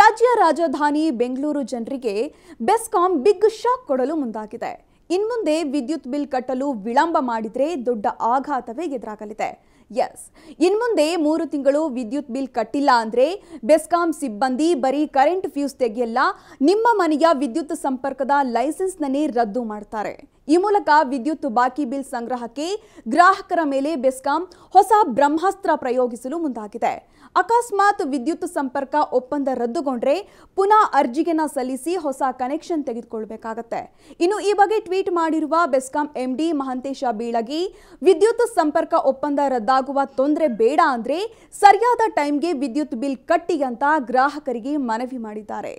ರಾಜ್ಯ ರಾಜಧಾನಿ ಬೆಂಗಳೂರು ಜನರಿಗೆ ಬೆಸ್ಕಾಂ ಬಿಗ್ ಶಾಕ್ ಕೊಡಲು ಮುಂದಾಗಿದೆ ಇನ್ಮುಂದೆ ವಿದ್ಯುತ್ ಬಿಲ್ ಕಟ್ಟಲು ವಿಳಂಬ ಮಾಡಿದರೆ ದೊಡ್ಡ ಆಘಾತವೇ ಎದುರಾಗಲಿದೆ ಎಸ್ ಇನ್ಮುಂದೆ ಮೂರು ತಿಂಗಳು ವಿದ್ಯುತ್ ಬಿಲ್ ಕಟ್ಟಿಲ್ಲ ಅಂದರೆ ಬೆಸ್ಕಾಂ ಸಿಬ್ಬಂದಿ ಬರೀ ಕರೆಂಟ್ ಫ್ಯೂಸ್ ತೆಗೆಯಲ್ಲ ನಿಮ್ಮ ಮನೆಯ ವಿದ್ಯುತ್ ಸಂಪರ್ಕದ ಲೈಸೆನ್ಸ್ನೇ ರದ್ದು ಮಾಡ್ತಾರೆ ಈ ಮೂಲಕ ವಿದ್ಯುತ್ ಬಾಕಿ ಬಿಲ್ ಸಂಗ್ರಹಕ್ಕೆ ಗ್ರಾಹಕರ ಮೇಲೆ ಬೆಸ್ಕಾಂ ಹೊಸ ಬ್ರಹ್ಮಾಸ್ತ್ರ ಪ್ರಯೋಗಿಸಲು ಮುಂದಾಗಿದೆ ಅಕಸ್ಮಾತ್ ವಿದ್ಯುತ್ ಸಂಪರ್ಕ ಒಪ್ಪಂದ ರದ್ದುಗೊಂಡ್ರೆ ಪುನಃ ಅರ್ಜಿಗೆನ ಸಲ್ಲಿಸಿ ಹೊಸ ಕನೆಕ್ಷನ್ ತೆಗೆದುಕೊಳ್ಬೇಕಾಗತ್ತೆ ಇನ್ನು ಈ ಬಗ್ಗೆ ಟ್ವೀಟ್ ಮಾಡಿರುವ ಬೆಸ್ಕಾಂ ಎಂಡಿ ಮಹಂತೇಶ ಬೀಳಗಿ ವಿದ್ಯುತ್ ಸಂಪರ್ಕ ಒಪ್ಪಂದ ರದ್ದಾಗುವ ತೊಂದರೆ ಬೇಡ ಅಂದ್ರೆ ಸರಿಯಾದ ಟೈಮ್ಗೆ ವಿದ್ಯುತ್ ಬಿಲ್ ಕಟ್ಟಿ ಅಂತ ಗ್ರಾಹಕರಿಗೆ ಮನವಿ ಮಾಡಿದ್ದಾರೆ